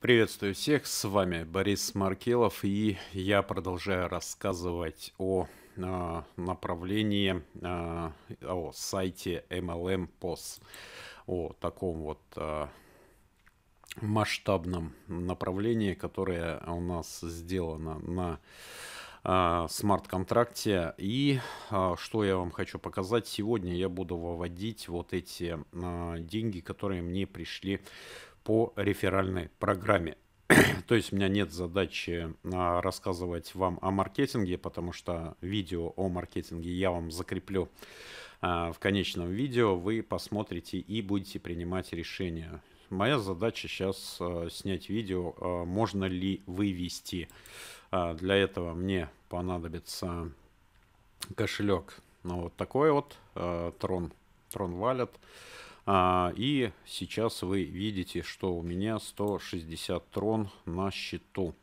Приветствую всех, с вами Борис Маркелов, и я продолжаю рассказывать о, о а, направлении, о, а, о сайте MLM POS, о таком вот о, а, масштабном направлении, которое у нас сделано на смарт-контракте. И что я вам хочу показать, сегодня я буду выводить вот эти деньги, которые мне пришли по реферальной программе. То есть у меня нет задачи а, рассказывать вам о маркетинге, потому что видео о маркетинге я вам закреплю а, в конечном видео. Вы посмотрите и будете принимать решения. Моя задача сейчас а, снять видео, можно ли вывести. Для этого мне понадобится кошелек. Ну, вот такой вот, Трон Tron Wallet. А, и сейчас вы видите, что у меня 160 трон на счету.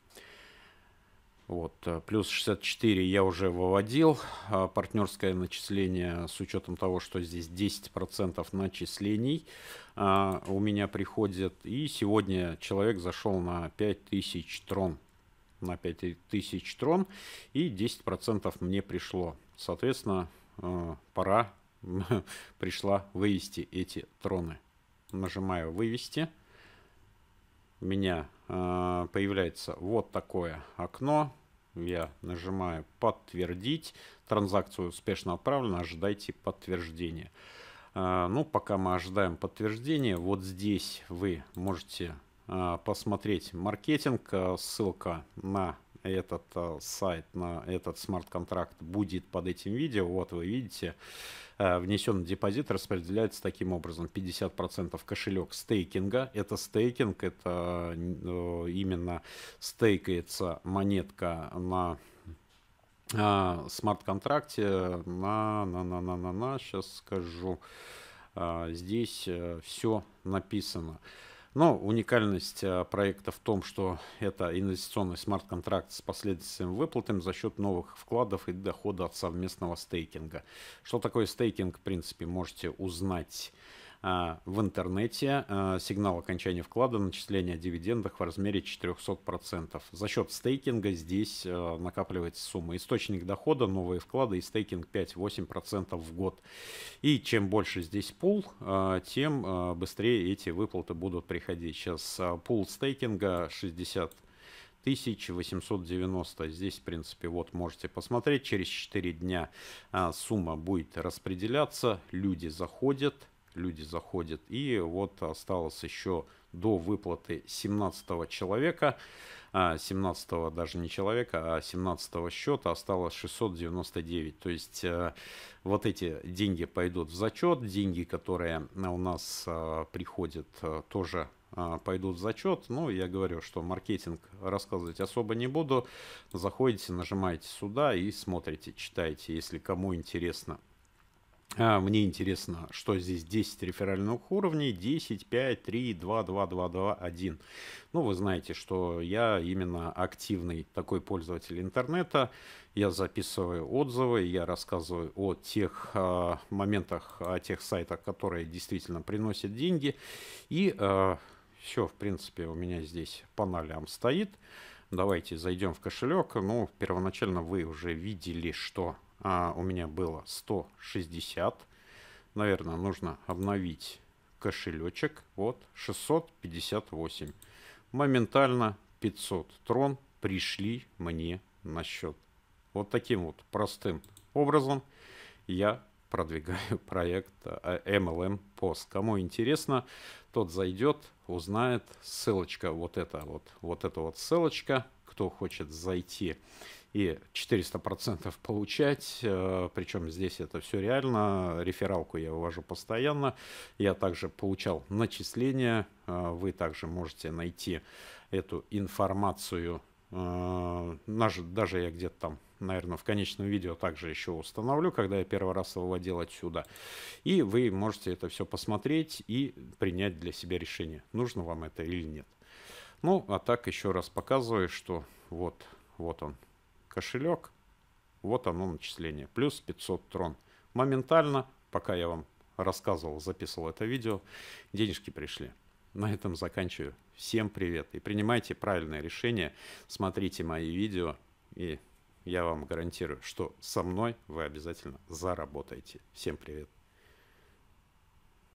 Вот, э, плюс 64 я уже выводил. А партнерское начисление с учетом того, что здесь 10% начислений а, у меня приходит. И сегодня человек зашел на 5000 трон. На 5000 трон и 10% мне пришло. Соответственно, э, пора пришла вывести эти троны. Нажимаю «Вывести». У меня э, появляется вот такое окно. Я нажимаю «Подтвердить». транзакцию успешно отправлена. Ожидайте подтверждения. Э, ну, пока мы ожидаем подтверждения, вот здесь вы можете э, посмотреть маркетинг. Э, ссылка на этот э, сайт, на этот смарт-контракт будет под этим видео. Вот вы видите, э, внесенный депозит распределяется таким образом. 50% кошелек стейкинга. Это стейкинг, это э, именно стейкается монетка на э, смарт-контракте на, на, на, на, на, на, сейчас скажу. Э, здесь э, все написано. Но уникальность а, проекта в том, что это инвестиционный смарт-контракт с последствием выплатами за счет новых вкладов и дохода от совместного стейкинга. Что такое стейкинг, в принципе, можете узнать Э, в интернете э, сигнал окончания вклада, начисление дивидендов в размере 400%. За счет стейкинга здесь э, накапливается сумма. Источник дохода, новые вклады и стейкинг 5-8% в год. И чем больше здесь пул, тем быстрее эти выплаты будут приходить. Сейчас пул стейкинга 60 1890. Здесь, в принципе, вот можете посмотреть. Через 4 дня а, сумма будет распределяться. Люди заходят, люди заходят. И вот осталось еще до выплаты 17 человека, 17 а, даже не человека, а 17 счета осталось 699. То есть э, вот эти деньги пойдут в зачет, деньги, которые у нас э, приходят, э, тоже пойдут в зачет. Ну, я говорю, что маркетинг рассказывать особо не буду. Заходите, нажимаете сюда и смотрите, читайте если кому интересно. А Мне интересно, что здесь 10 реферальных уровней, 10, 5, 3, 2, 2, 2, 2, 1. Ну, вы знаете, что я именно активный такой пользователь интернета. Я записываю отзывы, я рассказываю о тех э, моментах, о тех сайтах, которые действительно приносят деньги. И э, а, все, в принципе, у меня здесь по нолям стоит. Давайте зайдем в кошелек. Ну, первоначально вы уже видели, что а у меня было 160. Наверное, нужно обновить кошелечек. Вот, 658. Моментально 500 трон пришли мне на счет. Вот таким вот простым образом я продвигаю проект MLM а, Post. Кому интересно, тот зайдет, узнает. Ссылочка вот эта вот, вот эта вот ссылочка. Кто хочет зайти и 400% получать. Э, Причем здесь это все реально. Рефералку я вывожу постоянно. Я также получал начисления. Э, вы также можете найти эту информацию. Э, даже я где-то там наверное, в конечном видео также еще установлю, когда я первый раз выводил отсюда. И вы можете это все посмотреть и принять для себя решение, нужно вам это или нет. Ну, а так еще раз показываю, что вот, вот он, кошелек, вот оно начисление, плюс 500 трон. Моментально, пока я вам рассказывал, записывал это видео, денежки пришли. На этом заканчиваю. Всем привет и принимайте правильное решение, смотрите мои видео и я вам гарантирую, что со мной вы обязательно заработаете. Всем привет!